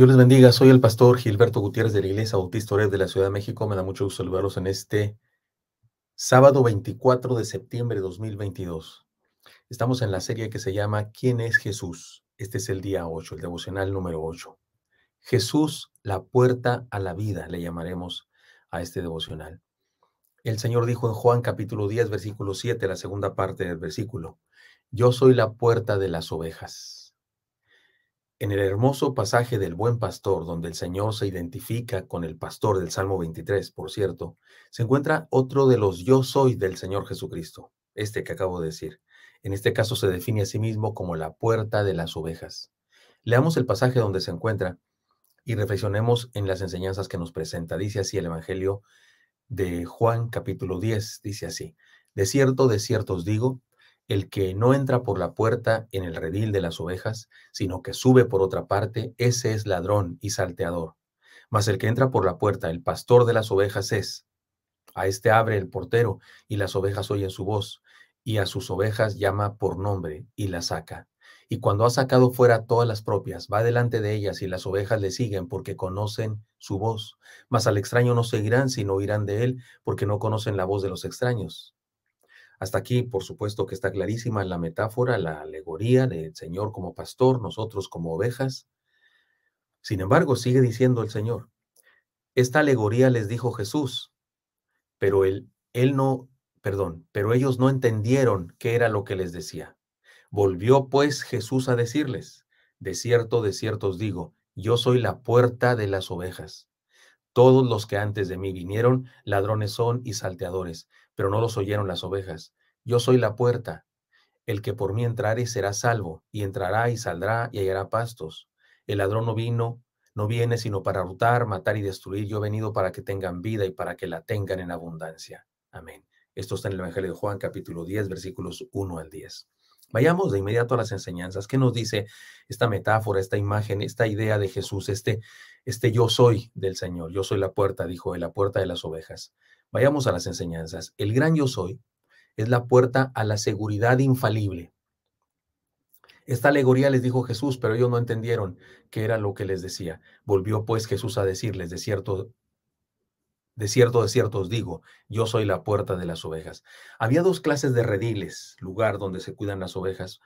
Dios les bendiga, soy el pastor Gilberto Gutiérrez de la Iglesia Bautista Ored de la Ciudad de México. Me da mucho gusto saludarlos en este sábado 24 de septiembre de 2022. Estamos en la serie que se llama ¿Quién es Jesús? Este es el día 8, el devocional número 8. Jesús, la puerta a la vida, le llamaremos a este devocional. El Señor dijo en Juan capítulo 10, versículo 7, la segunda parte del versículo, Yo soy la puerta de las ovejas. En el hermoso pasaje del buen pastor, donde el Señor se identifica con el pastor del Salmo 23, por cierto, se encuentra otro de los yo soy del Señor Jesucristo, este que acabo de decir. En este caso se define a sí mismo como la puerta de las ovejas. Leamos el pasaje donde se encuentra y reflexionemos en las enseñanzas que nos presenta. Dice así el Evangelio de Juan capítulo 10, dice así, de cierto, de cierto os digo, el que no entra por la puerta en el redil de las ovejas, sino que sube por otra parte, ese es ladrón y salteador. Mas el que entra por la puerta, el pastor de las ovejas es. A este abre el portero, y las ovejas oyen su voz, y a sus ovejas llama por nombre, y las saca. Y cuando ha sacado fuera todas las propias, va delante de ellas, y las ovejas le siguen, porque conocen su voz. Mas al extraño no seguirán, sino oirán de él, porque no conocen la voz de los extraños. Hasta aquí, por supuesto que está clarísima la metáfora, la alegoría del Señor como pastor, nosotros como ovejas. Sin embargo, sigue diciendo el Señor, esta alegoría les dijo Jesús, pero él, él no, perdón, pero ellos no entendieron qué era lo que les decía. Volvió pues Jesús a decirles, de cierto, de cierto os digo, yo soy la puerta de las ovejas. Todos los que antes de mí vinieron, ladrones son y salteadores, pero no los oyeron las ovejas. Yo soy la puerta. El que por mí entrare será salvo, y entrará y saldrá y hallará pastos. El ladrón no vino, no viene sino para hurtar, matar y destruir. Yo he venido para que tengan vida y para que la tengan en abundancia. Amén. Esto está en el Evangelio de Juan, capítulo 10, versículos 1 al 10. Vayamos de inmediato a las enseñanzas. ¿Qué nos dice esta metáfora, esta imagen, esta idea de Jesús, este, este yo soy del Señor? Yo soy la puerta, dijo él, la puerta de las ovejas. Vayamos a las enseñanzas. El gran yo soy es la puerta a la seguridad infalible. Esta alegoría les dijo Jesús, pero ellos no entendieron qué era lo que les decía. Volvió pues Jesús a decirles, de cierto de cierto, de cierto os digo, yo soy la puerta de las ovejas. Había dos clases de rediles, lugar donde se cuidan las ovejas.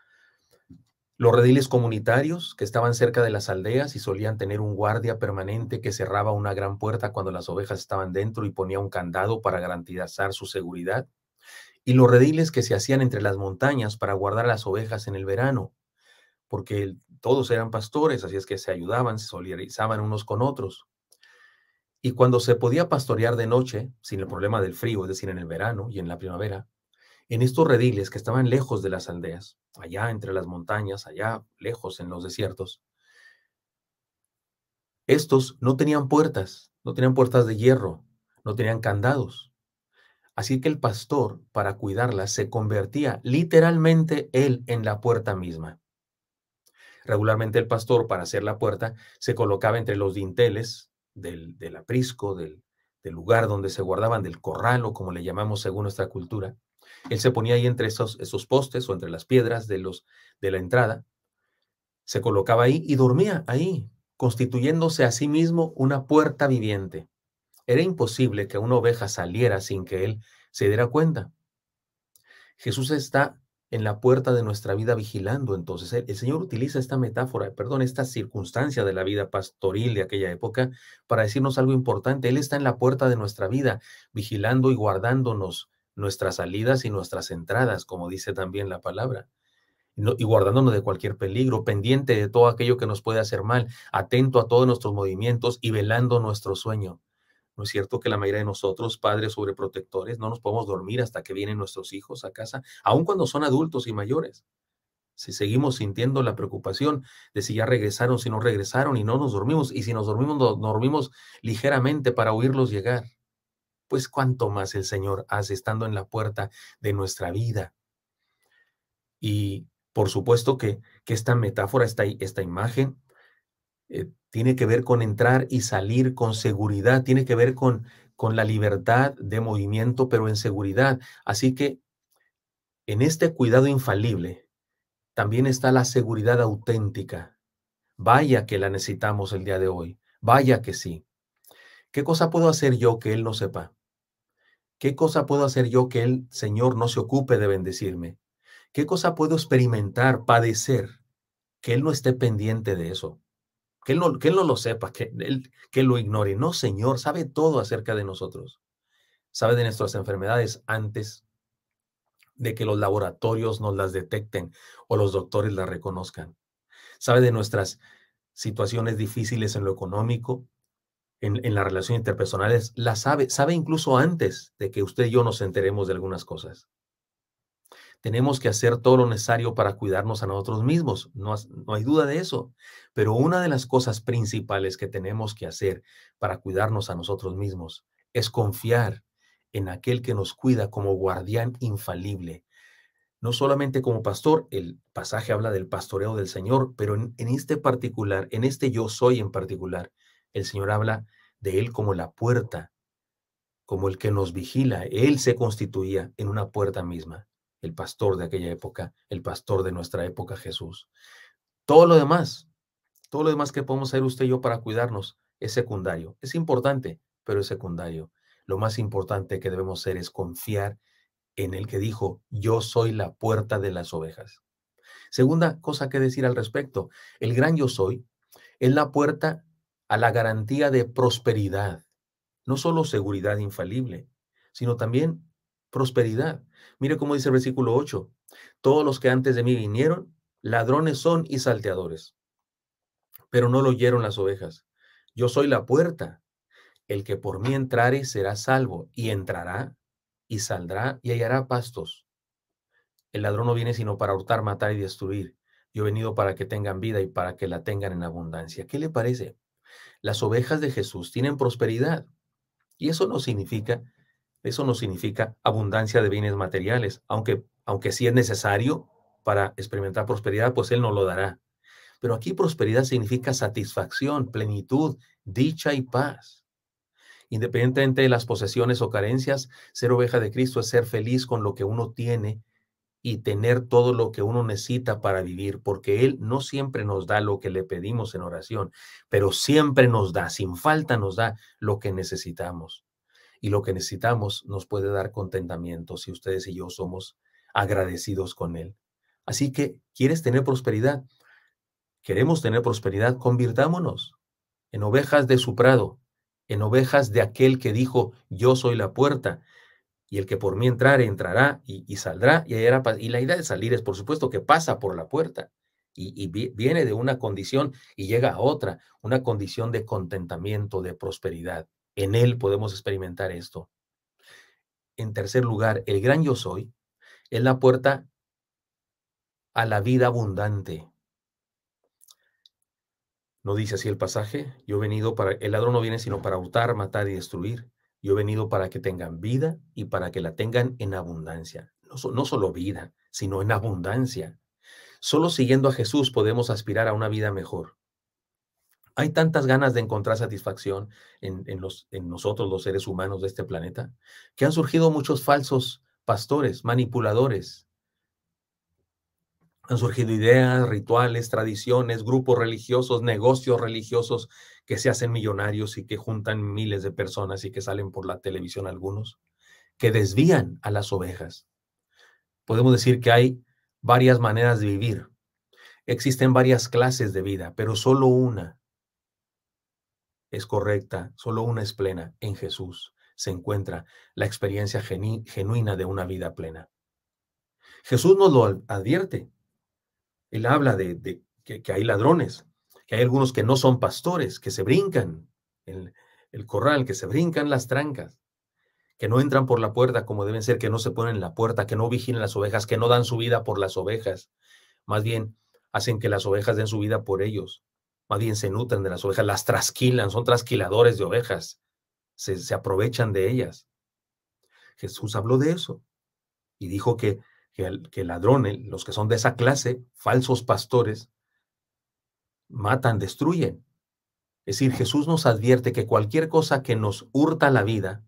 Los rediles comunitarios, que estaban cerca de las aldeas y solían tener un guardia permanente que cerraba una gran puerta cuando las ovejas estaban dentro y ponía un candado para garantizar su seguridad. Y los rediles que se hacían entre las montañas para guardar las ovejas en el verano, porque todos eran pastores, así es que se ayudaban, se solidarizaban unos con otros. Y cuando se podía pastorear de noche, sin el problema del frío, es decir, en el verano y en la primavera, en estos rediles que estaban lejos de las aldeas, allá entre las montañas, allá lejos en los desiertos, estos no tenían puertas, no tenían puertas de hierro, no tenían candados. Así que el pastor, para cuidarlas, se convertía literalmente él en la puerta misma. Regularmente el pastor, para hacer la puerta, se colocaba entre los dinteles del, aprisco, del, lugar donde se guardaban, del corral o como le llamamos según nuestra cultura. Él se ponía ahí entre esos, esos postes o entre las piedras de, los, de la entrada, se colocaba ahí y dormía ahí, constituyéndose a sí mismo una puerta viviente. Era imposible que una oveja saliera sin que él se diera cuenta. Jesús está en la puerta de nuestra vida vigilando. Entonces, el, Señor utiliza esta metáfora, perdón, esta circunstancia de la vida pastoril de aquella época para decirnos algo importante. Él está en la puerta de nuestra vida, vigilando y guardándonos nuestras salidas y nuestras entradas, como dice también la palabra. y guardándonos de cualquier peligro, pendiente de todo aquello que nos puede hacer mal, atento a todos nuestros movimientos y velando nuestro sueño. ¿No es cierto que la mayoría de nosotros, padres sobreprotectores, no nos podemos dormir hasta que vienen nuestros hijos a casa, aun cuando son adultos y mayores? Si seguimos sintiendo la preocupación de si ya regresaron, si no regresaron y no nos dormimos, y si nos dormimos, nos dormimos ligeramente para oírlos llegar, pues cuánto más el Señor hace estando en la puerta de nuestra vida. Y por supuesto que, esta metáfora, esta imagen, eh, tiene que ver con entrar y salir con seguridad, tiene que ver con, con la libertad de movimiento, pero en seguridad. Así que en este cuidado infalible también está la seguridad auténtica. Vaya que la necesitamos el día de hoy, vaya que sí. ¿Qué cosa puedo hacer yo que Él no sepa? ¿Qué cosa puedo hacer yo que el Señor no se ocupe de bendecirme? ¿Qué cosa puedo experimentar, padecer, que Él no esté pendiente de eso? Que él, no, que no lo sepa, que, él, que lo ignore. No, Señor, sabe todo acerca de nosotros. Sabe de nuestras enfermedades antes de que los laboratorios nos las detecten o los doctores las reconozcan. Sabe de nuestras situaciones difíciles en lo económico, en, en las relaciones interpersonales. la sabe, sabe incluso antes de que usted y yo nos enteremos de algunas cosas tenemos que hacer todo lo necesario para cuidarnos a nosotros mismos, no, hay duda de eso, pero una de las cosas principales que tenemos que hacer para cuidarnos a nosotros mismos es confiar en aquel que nos cuida como guardián infalible. No solamente como pastor, el pasaje habla del pastoreo del Señor, pero en este particular, en este yo soy en particular, el Señor habla de Él como la puerta, como el que nos vigila. Él se constituía en una puerta misma el pastor de aquella época, el pastor de nuestra época, Jesús. Todo lo demás, todo lo demás que podemos hacer usted y yo para cuidarnos es secundario. Es importante, pero es secundario. Lo más importante que debemos hacer es confiar en el que dijo, yo soy la puerta de las ovejas. Segunda cosa que decir al respecto, el gran yo soy es la puerta a la garantía de prosperidad, no solo seguridad infalible, sino también prosperidad. Mire cómo dice el versículo 8. Todos los que antes de mí vinieron, ladrones son y salteadores, pero no lo oyeron las ovejas. Yo soy la puerta. El que por mí entrare será salvo y entrará y saldrá y hallará pastos. El ladrón no viene sino para hurtar, matar y destruir. Yo he venido para que tengan vida y para que la tengan en abundancia. ¿Qué le parece? Las ovejas de Jesús tienen prosperidad. Y eso no significa eso no significa abundancia de bienes materiales, aunque, aunque sí es necesario para experimentar prosperidad, pues Él no lo dará. Pero aquí prosperidad significa satisfacción, plenitud, dicha y paz. Independientemente de las posesiones o carencias, ser oveja de Cristo es ser feliz con lo que uno tiene y tener todo lo que uno necesita para vivir, porque Él no siempre nos da lo que le pedimos en oración, pero siempre nos da, sin falta nos da lo que necesitamos y lo que necesitamos nos puede dar contentamiento si ustedes y yo somos agradecidos con Él. Así que, ¿quieres tener prosperidad? Queremos tener prosperidad, convirtámonos en ovejas de su prado, en ovejas de aquel que dijo, yo soy la puerta, y el que por mí entrar entrará y, saldrá, y, la idea de salir es, por supuesto, que pasa por la puerta. y, viene de una condición y llega a otra, una condición de contentamiento, de prosperidad. En Él podemos experimentar esto. En tercer lugar, el gran yo soy es la puerta a la vida abundante. No dice así el pasaje, yo he venido para, el ladrón no viene sino para hurtar, matar y destruir. Yo he venido para que tengan vida y para que la tengan en abundancia. No, no solo vida, sino en abundancia. Solo siguiendo a Jesús podemos aspirar a una vida mejor. Hay tantas ganas de encontrar satisfacción en, nosotros los seres humanos de este planeta que han surgido muchos falsos pastores, manipuladores. Han surgido ideas, rituales, tradiciones, grupos religiosos, negocios religiosos que se hacen millonarios y que juntan miles de personas y que salen por la televisión algunos, que desvían a las ovejas. Podemos decir que hay varias maneras de vivir. Existen varias clases de vida, pero solo una es correcta, solo una es plena. En Jesús se encuentra la experiencia genuina de una vida plena. Jesús nos lo advierte. Él habla de, que, hay ladrones, que hay algunos que no son pastores, que se brincan en el corral, que se brincan las trancas, que no entran por la puerta como deben ser, que no se ponen en la puerta, que no vigilan las ovejas, que no dan su vida por las ovejas. Más bien, hacen que las ovejas den su vida por ellos se nutren de las ovejas, las trasquilan, son trasquiladores de ovejas, se, aprovechan de ellas. Jesús habló de eso y dijo que, que, que ladrones, los que son de esa clase, falsos pastores, matan, destruyen. Es decir, Jesús nos advierte que cualquier cosa que nos hurta la vida,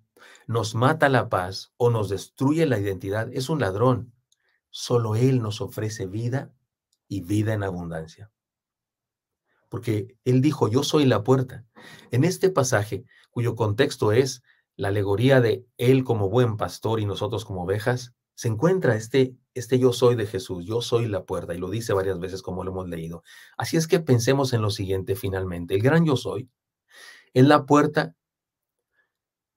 nos mata la paz o nos destruye la identidad es un ladrón. Solo Él nos ofrece vida y vida en abundancia porque él dijo, yo soy la puerta. En este pasaje, cuyo contexto es la alegoría de él como buen pastor y nosotros como ovejas, se encuentra este, este yo soy de Jesús, yo soy la puerta, y lo dice varias veces como lo hemos leído. Así es que pensemos en lo siguiente finalmente, el gran yo soy es la puerta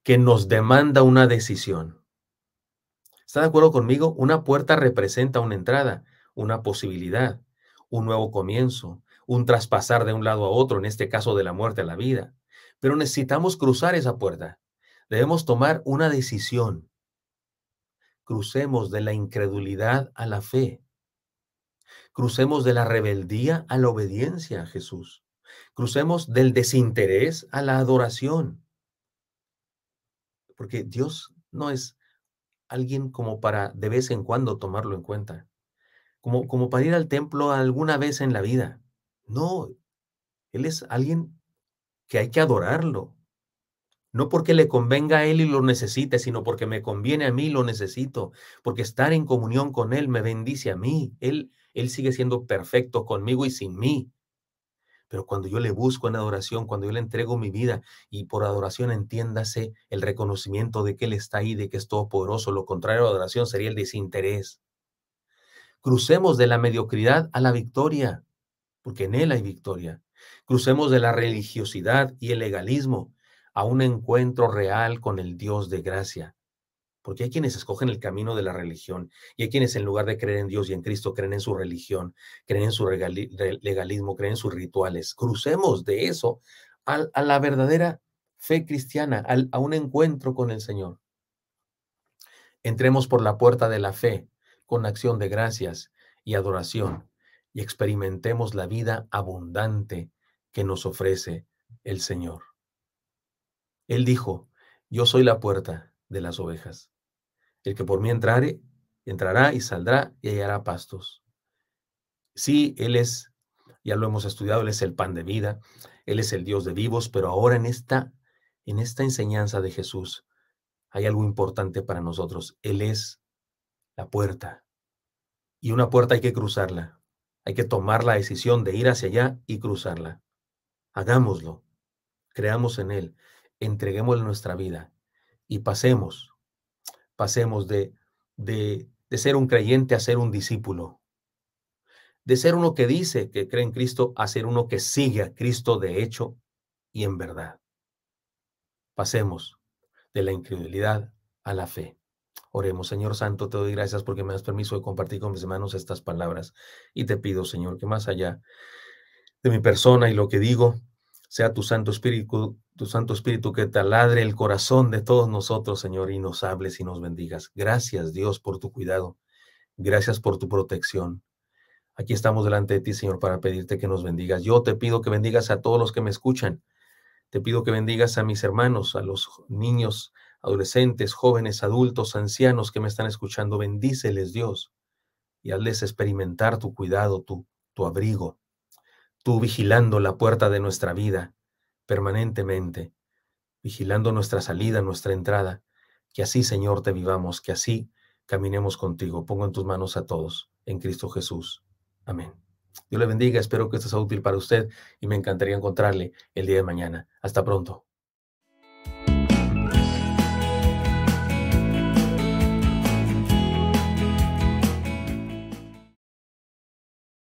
que nos demanda una decisión. ¿Está de acuerdo conmigo? Una puerta representa una entrada, una posibilidad, un nuevo comienzo, un traspasar de un lado a otro, en este caso de la muerte a la vida. Pero necesitamos cruzar esa puerta. Debemos tomar una decisión. Crucemos de la incredulidad a la fe. Crucemos de la rebeldía a la obediencia a Jesús. Crucemos del desinterés a la adoración. Porque Dios no es alguien como para de vez en cuando tomarlo en cuenta, como, como para ir al templo alguna vez en la vida. No, Él es alguien que hay que adorarlo. No porque le convenga a Él y lo necesite, sino porque me conviene a mí y lo necesito. Porque estar en comunión con Él me bendice a mí. Él, él sigue siendo perfecto conmigo y sin mí. Pero cuando yo le busco en adoración, cuando yo le entrego mi vida y por adoración entiéndase el reconocimiento de que Él está ahí, de que es todopoderoso, lo contrario a adoración sería el desinterés. Crucemos de la mediocridad a la victoria porque en Él hay victoria. Crucemos de la religiosidad y el legalismo a un encuentro real con el Dios de gracia. Porque hay quienes escogen el camino de la religión y hay quienes en lugar de creer en Dios y en Cristo creen en su religión, creen en su legalismo, creen en sus rituales. Crucemos de eso a, la verdadera fe cristiana, a un encuentro con el Señor. Entremos por la puerta de la fe con acción de gracias y adoración y experimentemos la vida abundante que nos ofrece el Señor. Él dijo, yo soy la puerta de las ovejas. El que por mí entrare, entrará y saldrá y hallará pastos. Sí, Él es, ya lo hemos estudiado, Él es el pan de vida, Él es el Dios de vivos, pero ahora en esta, en esta enseñanza de Jesús hay algo importante para nosotros. Él es la puerta. Y una puerta hay que cruzarla. Hay que tomar la decisión de ir hacia allá y cruzarla. Hagámoslo. Creamos en Él. Entreguémosle nuestra vida. Y pasemos. Pasemos de, de, de ser un creyente a ser un discípulo. De ser uno que dice que cree en Cristo a ser uno que sigue a Cristo de hecho y en verdad. Pasemos de la incredulidad a la fe. Oremos, Señor Santo, te doy gracias porque me das permiso de compartir con mis hermanos estas palabras. Y te pido, Señor, que más allá de mi persona y lo que digo, sea tu Santo Espíritu, tu Santo Espíritu que taladre el corazón de todos nosotros, Señor, y nos hables y nos bendigas. Gracias, Dios, por tu cuidado. Gracias por tu protección. Aquí estamos delante de ti, Señor, para pedirte que nos bendigas. Yo te pido que bendigas a todos los que me escuchan. Te pido que bendigas a mis hermanos, a los niños, adolescentes, jóvenes, adultos, ancianos que me están escuchando, bendíceles Dios y hazles experimentar tu cuidado, tu, tu abrigo, tú vigilando la puerta de nuestra vida permanentemente, vigilando nuestra salida, nuestra entrada, que así Señor te vivamos, que así caminemos contigo. Pongo en tus manos a todos, en Cristo Jesús. Amén. Dios le bendiga, espero que esto sea útil para usted y me encantaría encontrarle el día de mañana. Hasta pronto.